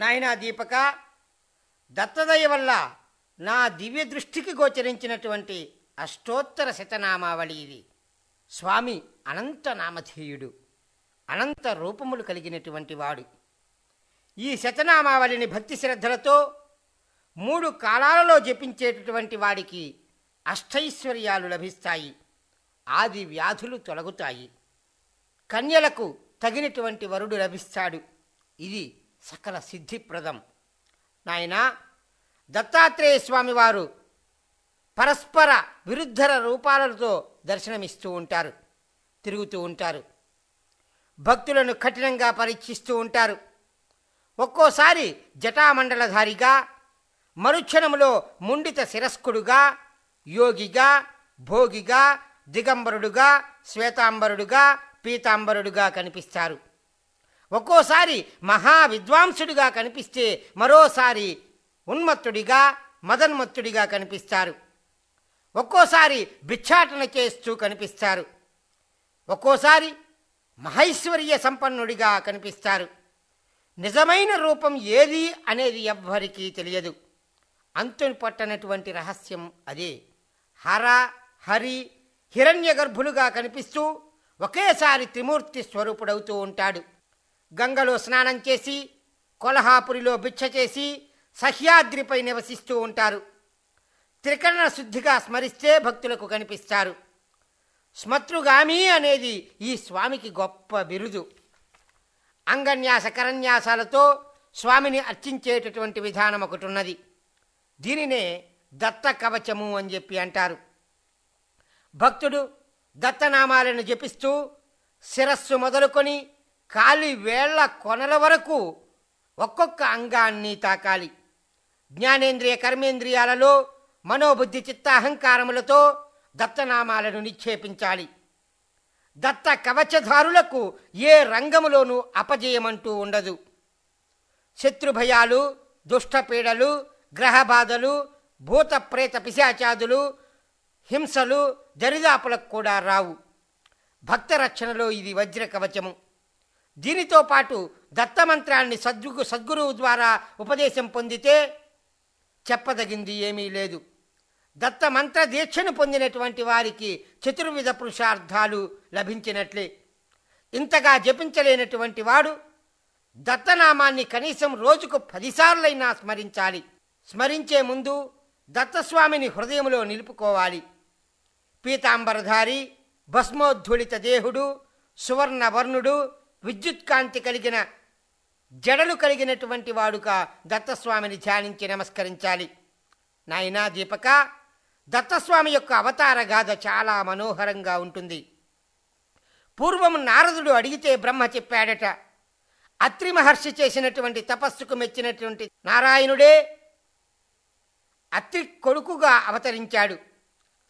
నాయనా దీపక దత్తదయ వల్ల నా దివ్య దృష్టికి గోచరించినటువంటి అష్టోత్తర శతనామావళి ఇది స్వామి అనంత నామధేయుడు అనంత రూపములు కలిగినటువంటి వాడు ఈ శతనామావళిని భక్తి శ్రద్ధలతో మూడు కాలాలలో జపించేటటువంటి వాడికి అష్టైశ్వర్యాలు లభిస్తాయి ఆది వ్యాధులు తొలగుతాయి కన్యలకు తగినటువంటి వరుడు లభిస్తాడు ఇది సకల సిద్ధిప్రదం నాయన దత్తాత్రేయ స్వామివారు పరస్పర విరుద్ధర రూపాలతో దర్శనమిస్తూ ఉంటారు తిరుగుతూ ఉంటారు భక్తులను కఠినంగా పరీక్షిస్తూ ఉంటారు ఒక్కోసారి జటామండలధారిగా మరుక్షణంలో ముండిత శిరస్కుడుగా యోగిగా భోగిగా దిగంబరుడుగా శ్వేతాంబరుడుగా పీతాంబరుడుగా కనిపిస్తారు ఒక్కోసారి మహా విద్వాంసుడిగా కనిపిస్తే మరోసారి ఉన్మత్తుడిగా మదన్మత్తుడిగా కనిపిస్తారు ఒక్కోసారి భిక్షాటన చేస్తూ కనిపిస్తారు ఒక్కోసారి మహైశ్వర్య సంపన్నుడిగా కనిపిస్తారు నిజమైన రూపం ఏది అనేది ఎవ్వరికీ తెలియదు అంతుని పట్టనటువంటి రహస్యం అదే హర హరి హిరణ్య గర్భులుగా కనిపిస్తూ ఒకేసారి త్రిమూర్తి స్వరూపుడవుతూ ఉంటాడు గంగలో స్నానం చేసి కొలహాపురిలో భిక్ష చేసి సహ్యాద్రిపై నివసిస్తూ ఉంటారు త్రికరణ శుద్ధిగా స్మరిస్తే భక్తులకు కనిపిస్తారు స్మతృగామి అనేది ఈ స్వామికి గొప్ప బిరుదు అంగన్యాస కరన్యాసాలతో స్వామిని అర్చించేటటువంటి విధానం ఒకటి ఉన్నది దీనినే దత్త కవచము అని చెప్పి అంటారు భక్తుడు దత్తనామాలను జపిస్తూ శిరస్సు మొదలుకొని కాలి వేళ్ల కొనల వరకు ఒక్కొక్క అంగాన్ని తాకాలి జ్ఞానేంద్రియ కర్మేంద్రియాలలో మనోబుద్ధి చిత్తాహంకారములతో దత్తనామాలను నిక్షేపించాలి దత్త కవచధారులకు ఏ రంగములోనూ అపజయమంటూ ఉండదు శత్రుభయాలు దుష్టపీడలు గ్రహబాధలు భూత ప్రేత పిశాచాదులు హింసలు దరిదాపులకు కూడా రావు భక్త రక్షణలో ఇది వజ్ర కవచము దీనితో పాటు దత్తమంత్రాన్ని సద్గు సద్గురువు ద్వారా ఉపదేశం పొందితే చెప్పదగింది ఏమీ లేదు దత్తమంత్ర దీక్షను పొందినటువంటి వారికి చతుర్విధ పురుషార్థాలు లభించినట్లే ఇంతగా జపించలేనటువంటి వాడు దత్తనామాన్ని కనీసం రోజుకు పదిసార్లైనా స్మరించాలి స్మరించే ముందు దత్తస్వామిని హృదయంలో నిలుపుకోవాలి పీతాంబరధారి భస్మోద్ధుళిత దేహుడు సువర్ణవర్ణుడు విద్యుత్ కాంతి కలిగిన జడలు కలిగినటువంటి వాడుక దత్తస్వామిని ధ్యానించి నమస్కరించాలి నాయనా దీపక దత్తస్వామి యొక్క అవతార గాథ చాలా మనోహరంగా ఉంటుంది పూర్వం నారదుడు అడిగితే బ్రహ్మ చెప్పాడట అత్రి మహర్షి చేసినటువంటి తపస్సుకు మెచ్చినటువంటి నారాయణుడే అత్రి కొడుకుగా అవతరించాడు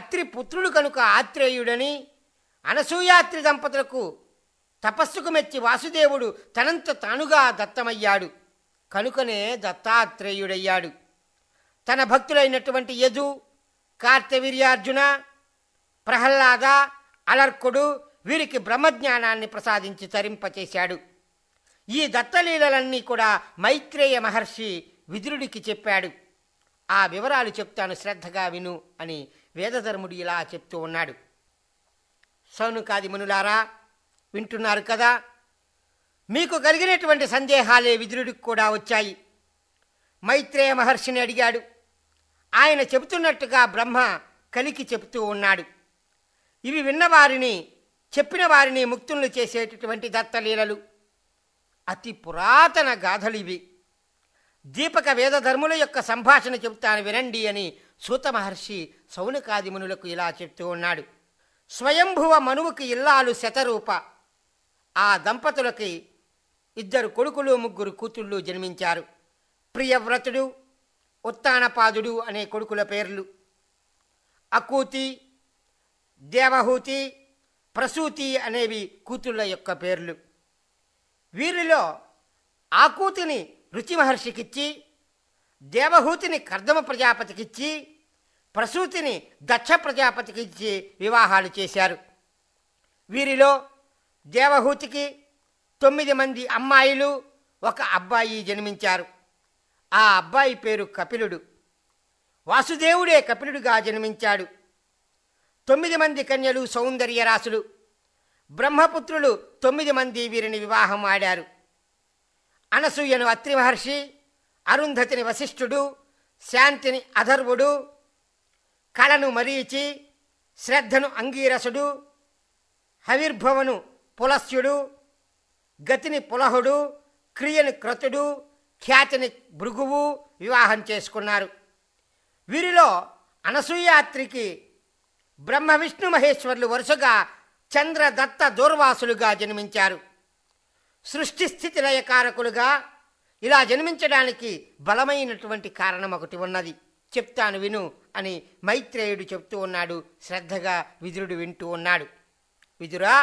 అత్రి పుత్రుడు కనుక ఆత్రేయుడని అనసూయాత్రి దంపతులకు తపస్సుకు మెచ్చి వాసుదేవుడు తనంత తానుగా దత్తమయ్యాడు కనుకనే దత్తాత్రేయుడయ్యాడు తన భక్తులైనటువంటి యజు కార్తవీర్యార్జున ప్రహ్లాద అలర్కుడు వీరికి బ్రహ్మజ్ఞానాన్ని ప్రసాదించి తరింపచేశాడు ఈ దత్తలీలలన్నీ కూడా మైత్రేయ మహర్షి విదురుడికి చెప్పాడు ఆ వివరాలు చెప్తాను శ్రద్ధగా విను అని వేదధర్ముడు ఇలా చెప్తూ ఉన్నాడు సౌనుకాది మునులారా వింటున్నారు కదా మీకు కలిగినటువంటి సందేహాలే విదురుడికి కూడా వచ్చాయి మైత్రేయ మహర్షిని అడిగాడు ఆయన చెబుతున్నట్టుగా బ్రహ్మ కలికి చెబుతూ ఉన్నాడు ఇవి విన్నవారిని చెప్పిన వారిని ముక్తులు చేసేటటువంటి దత్తలీలలు అతి పురాతన గాథలు ఇవి దీపక వేదధర్ముల యొక్క సంభాషణ చెబుతాను వినండి అని సూత మహర్షి సౌనకాది మునులకు ఇలా చెప్తూ ఉన్నాడు స్వయంభువ మనువుకి ఇల్లాలు శతరూప ఆ దంపతులకి ఇద్దరు కొడుకులు ముగ్గురు కూతుళ్ళు జన్మించారు ప్రియవ్రతుడు ఉత్తానపాదుడు అనే కొడుకుల పేర్లు అకూతి దేవహూతి ప్రసూతి అనేవి కూతుళ్ళ యొక్క పేర్లు వీరిలో ఆకూతిని రుచిమహర్షికిచ్చి దేవహూతిని కర్దమ ప్రజాపతికిచ్చి ప్రసూతిని దక్ష ప్రజాపతికిచ్చి వివాహాలు చేశారు వీరిలో దేవహూతికి తొమ్మిది మంది అమ్మాయిలు ఒక అబ్బాయి జన్మించారు ఆ అబ్బాయి పేరు కపిలుడు వాసుదేవుడే కపిలుడుగా జన్మించాడు తొమ్మిది మంది కన్యలు సౌందర్యరాసులు బ్రహ్మపుత్రులు తొమ్మిది మంది వీరిని వివాహం ఆడారు అనసూయను అత్రి మహర్షి అరుంధతిని వశిష్ఠుడు శాంతిని అధర్వుడు కళను మరీచి శ్రద్ధను అంగీరసుడు హవిర్భవను పులస్యుడు గతిని పులహుడు క్రియని క్రతుడు ఖ్యాతిని భృగువు వివాహం చేసుకున్నారు వీరిలో అనసూయాత్రికి బ్రహ్మ విష్ణు మహేశ్వర్లు వరుసగా చంద్రదత్త దూర్వాసులుగా జన్మించారు సృష్టి స్థితి లయకారకులుగా ఇలా జన్మించడానికి బలమైనటువంటి కారణం ఒకటి ఉన్నది చెప్తాను విను అని మైత్రేయుడు చెప్తూ ఉన్నాడు శ్రద్ధగా విదురుడు వింటూ ఉన్నాడు విదురా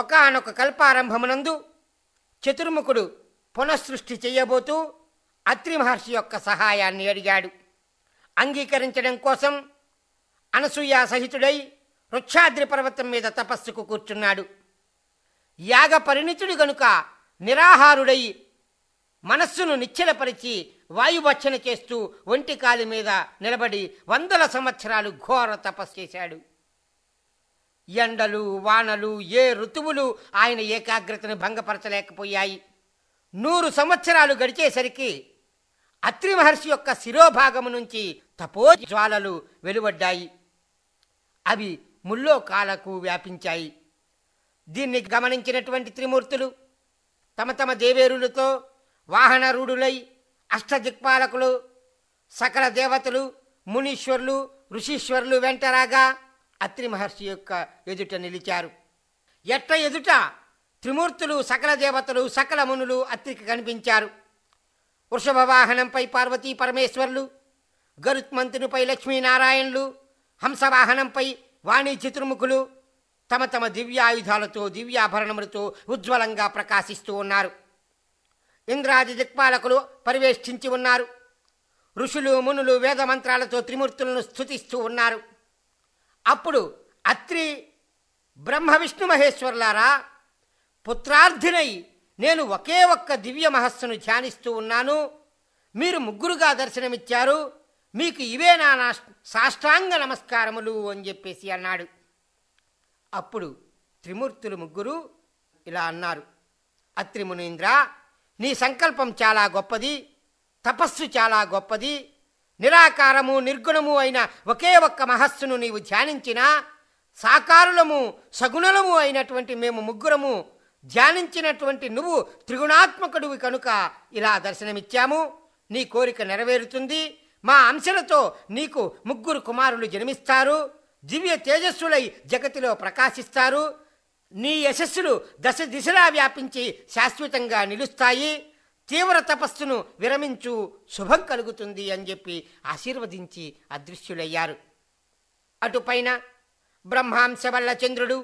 ఒకనొక కల్పారంభమునందు చతుర్ముఖుడు పునఃసృష్టి చేయబోతూ అత్రి మహర్షి యొక్క సహాయాన్ని అడిగాడు అంగీకరించడం కోసం అనసూయా సహితుడై వృక్షాద్రి పర్వతం మీద తపస్సుకు కూర్చున్నాడు యాగ పరిణితుడు గనుక నిరాహారుడై మనస్సును నిశ్చలపరిచి వాయుభక్షణ చేస్తూ ఒంటి కాలి మీద నిలబడి వందల సంవత్సరాలు ఘోర తపస్సు చేశాడు ఎండలు వానలు ఏ ఋతువులు ఆయన ఏకాగ్రతను భంగపరచలేకపోయాయి నూరు సంవత్సరాలు గడిచేసరికి అత్రి మహర్షి యొక్క శిరోభాగము నుంచి తపో జ్వాలలు వెలువడ్డాయి అవి ముల్లోకాలకు వ్యాపించాయి దీన్ని గమనించినటువంటి త్రిమూర్తులు తమ తమ దేవేరులతో వాహనరూఢులై అష్టదిక్పాలకులు సకల దేవతలు మునీశ్వరులు ఋషీశ్వరులు వెంటరాగా అత్రి మహర్షి యొక్క ఎదుట నిలిచారు ఎట్ట ఎదుట త్రిమూర్తులు సకల దేవతలు సకల మునులు అత్రికి కనిపించారు వృషభ వాహనంపై పార్వతీ పరమేశ్వర్లు గరుత్మంతునిపై లక్ష్మీనారాయణులు హంసవాహనంపై వాణి చతుర్ముఖులు తమ తమ దివ్యాయుధాలతో దివ్యాభరణములతో ఉజ్వలంగా ప్రకాశిస్తూ ఉన్నారు ఇంద్రాది దిక్పాలకులు పరివేష్టించి ఉన్నారు ఋషులు మునులు వేదమంత్రాలతో త్రిమూర్తులను స్థుతిస్తూ ఉన్నారు అప్పుడు అత్రి బ్రహ్మ విష్ణు మహేశ్వరులారా పుత్రార్థినై నేను ఒకే ఒక్క దివ్య మహస్సును ధ్యానిస్తూ ఉన్నాను మీరు ముగ్గురుగా దర్శనమిచ్చారు మీకు ఇవే నా సాష్టాంగ నమస్కారములు అని చెప్పేసి అన్నాడు అప్పుడు త్రిమూర్తులు ముగ్గురు ఇలా అన్నారు అత్రిమునీంద్ర నీ సంకల్పం చాలా గొప్పది తపస్సు చాలా గొప్పది నిరాకారము నిర్గుణము అయిన ఒకే ఒక్క మహస్సును నీవు ధ్యానించినా సాకారులము సగుణలము అయినటువంటి మేము ముగ్గురము ధ్యానించినటువంటి నువ్వు త్రిగుణాత్మకుడివి కనుక ఇలా దర్శనమిచ్చాము నీ కోరిక నెరవేరుతుంది మా అంశలతో నీకు ముగ్గురు కుమారులు జన్మిస్తారు దివ్య తేజస్సులై జగతిలో ప్రకాశిస్తారు నీ యశస్సులు దశ దిశలా వ్యాపించి శాశ్వతంగా నిలుస్తాయి తీవ్ర తపస్సును విరమించు శుభం కలుగుతుంది అని చెప్పి ఆశీర్వదించి అదృశ్యులయ్యారు అటుపైన బ్రహ్మాంశ వల్ల చంద్రుడు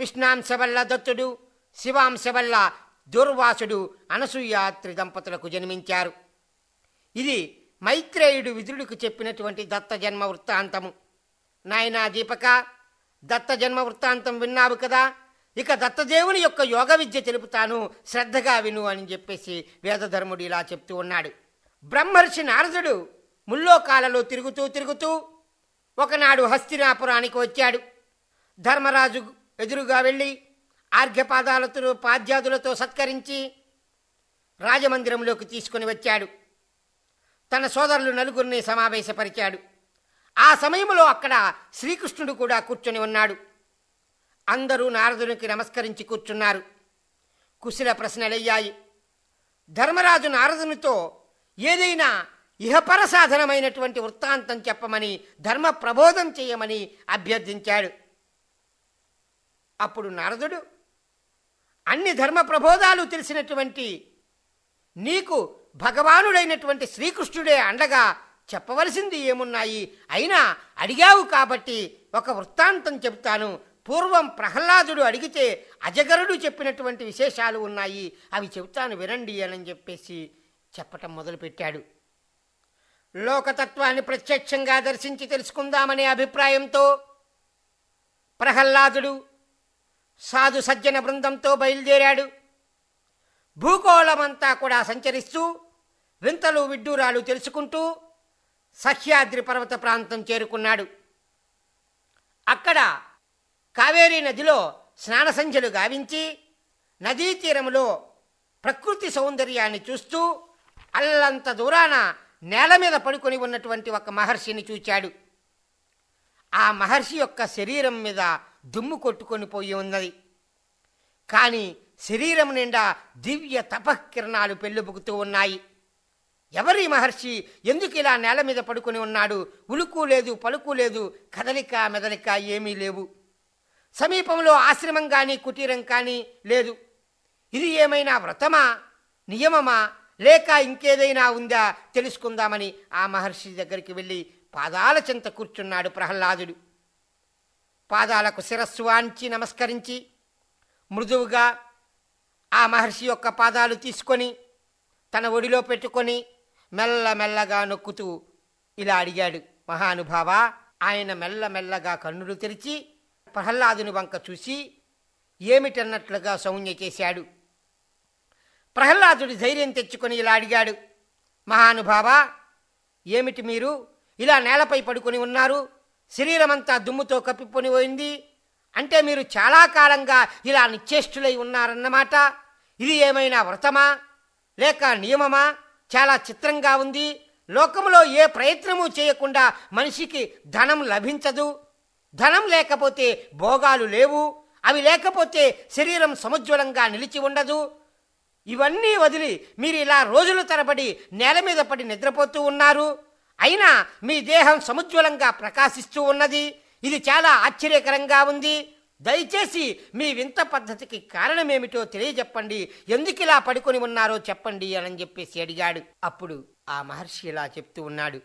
విష్ణాంశ వల్ల దత్తుడు శివాంశ వల్ల దుర్వాసుడు అనసూయ త్రిదంపతులకు జన్మించారు ఇది మైత్రేయుడు విదురుడికి చెప్పినటువంటి దత్త జన్మ వృత్తాంతము నాయనా దీపక దత్త జన్మ వృత్తాంతం విన్నావు కదా ఇక దత్తదేవుని యొక్క యోగ విద్య తెలుపుతాను శ్రద్ధగా విను అని చెప్పేసి వేదధర్ముడు ఇలా చెప్తూ ఉన్నాడు బ్రహ్మర్షి నారదుడు ముల్లోకాలలో తిరుగుతూ తిరుగుతూ ఒకనాడు హస్తినాపురానికి వచ్చాడు ధర్మరాజు ఎదురుగా వెళ్ళి ఆర్ఘ్యపాదాలతో పాద్యాదులతో సత్కరించి రాజమందిరంలోకి తీసుకుని వచ్చాడు తన సోదరులు నలుగురిని సమావేశపరిచాడు ఆ సమయంలో అక్కడ శ్రీకృష్ణుడు కూడా కూర్చొని ఉన్నాడు అందరూ నారదునికి నమస్కరించి కూర్చున్నారు కుశల ప్రశ్నలయ్యాయి ధర్మరాజు నారదునితో ఏదైనా ఇహపర సాధనమైనటువంటి వృత్తాంతం చెప్పమని ధర్మ ప్రబోధం చేయమని అభ్యర్థించాడు అప్పుడు నారదుడు అన్ని ధర్మ ప్రబోధాలు తెలిసినటువంటి నీకు భగవానుడైనటువంటి శ్రీకృష్ణుడే అండగా చెప్పవలసింది ఏమున్నాయి అయినా అడిగావు కాబట్టి ఒక వృత్తాంతం చెబుతాను పూర్వం ప్రహ్లాదుడు అడిగితే అజగరుడు చెప్పినటువంటి విశేషాలు ఉన్నాయి అవి చెబుతాను వినండి అని చెప్పేసి చెప్పటం మొదలుపెట్టాడు లోకతత్వాన్ని ప్రత్యక్షంగా దర్శించి తెలుసుకుందామనే అభిప్రాయంతో ప్రహ్లాదుడు సాధు సజ్జన బృందంతో బయలుదేరాడు భూగోళమంతా కూడా సంచరిస్తూ వింతలు విడ్డూరాలు తెలుసుకుంటూ సహ్యాద్రి పర్వత ప్రాంతం చేరుకున్నాడు అక్కడ కావేరీ నదిలో స్నాన సంధ్యలు గావించి నదీ తీరంలో ప్రకృతి సౌందర్యాన్ని చూస్తూ అల్లంత దూరాన నేల మీద పడుకొని ఉన్నటువంటి ఒక మహర్షిని చూచాడు ఆ మహర్షి యొక్క శరీరం మీద దుమ్ము కొట్టుకొని పోయి ఉన్నది కానీ శరీరం నిండా దివ్య తపకిరణాలు పెళ్ళుబుకుతూ ఉన్నాయి ఎవరి మహర్షి ఎందుకు ఇలా నేల మీద పడుకొని ఉన్నాడు ఉలుకు లేదు పలుకు లేదు కదలిక మెదలిక ఏమీ లేవు సమీపంలో ఆశ్రమం కానీ కుటీరం కానీ లేదు ఇది ఏమైనా వ్రతమా నియమమా లేక ఇంకేదైనా ఉందా తెలుసుకుందామని ఆ మహర్షి దగ్గరికి వెళ్ళి పాదాల చెంత కూర్చున్నాడు ప్రహ్లాదుడు పాదాలకు శిరస్సు వాంచి నమస్కరించి మృదువుగా ఆ మహర్షి యొక్క పాదాలు తీసుకొని తన ఒడిలో పెట్టుకొని మెల్లమెల్లగా నొక్కుతూ ఇలా అడిగాడు మహానుభావా ఆయన మెల్లమెల్లగా కన్నులు తెరిచి ప్రహ్లాదుని వంక చూసి ఏమిటన్నట్లుగా సౌన్య చేశాడు ప్రహ్లాదుడి ధైర్యం తెచ్చుకొని ఇలా అడిగాడు మహానుభావా ఏమిటి మీరు ఇలా నేలపై పడుకొని ఉన్నారు శరీరమంతా దుమ్ముతో కప్పిపోని పోయింది అంటే మీరు చాలా కాలంగా ఇలా నిశ్చేష్టులై ఉన్నారన్నమాట ఇది ఏమైనా వ్రతమా లేక నియమమా చాలా చిత్రంగా ఉంది లోకంలో ఏ ప్రయత్నము చేయకుండా మనిషికి ధనం లభించదు ధనం లేకపోతే భోగాలు లేవు అవి లేకపోతే శరీరం సముజ్వలంగా నిలిచి ఉండదు ఇవన్నీ వదిలి మీరు ఇలా రోజుల తరబడి నేల మీద పడి నిద్రపోతూ ఉన్నారు అయినా మీ దేహం సముజ్వలంగా ప్రకాశిస్తూ ఉన్నది ఇది చాలా ఆశ్చర్యకరంగా ఉంది దయచేసి మీ వింత పద్ధతికి కారణమేమిటో తెలియజెప్పండి ఎందుకు ఇలా పడుకొని ఉన్నారో చెప్పండి అని చెప్పేసి అడిగాడు అప్పుడు ఆ మహర్షి ఇలా చెప్తూ ఉన్నాడు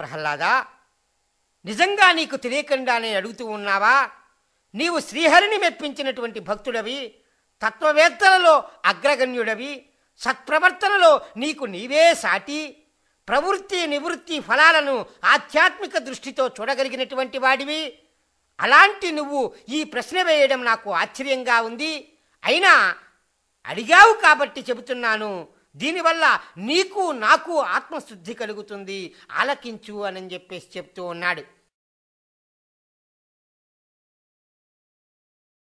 ప్రహ్లాదా నిజంగా నీకు తెలియకుండా నేను అడుగుతూ ఉన్నావా నీవు శ్రీహరిని మెప్పించినటువంటి భక్తుడవి తత్వవేత్తలలో అగ్రగణ్యుడవి సత్ప్రవర్తనలో నీకు నీవే సాటి ప్రవృత్తి నివృత్తి ఫలాలను ఆధ్యాత్మిక దృష్టితో చూడగలిగినటువంటి వాడివి అలాంటి నువ్వు ఈ ప్రశ్న వేయడం నాకు ఆశ్చర్యంగా ఉంది అయినా అడిగావు కాబట్టి చెబుతున్నాను దీనివల్ల నీకు నాకు ఆత్మశుద్ధి కలుగుతుంది ఆలకించు అని చెప్పేసి చెప్తూ ఉన్నాడు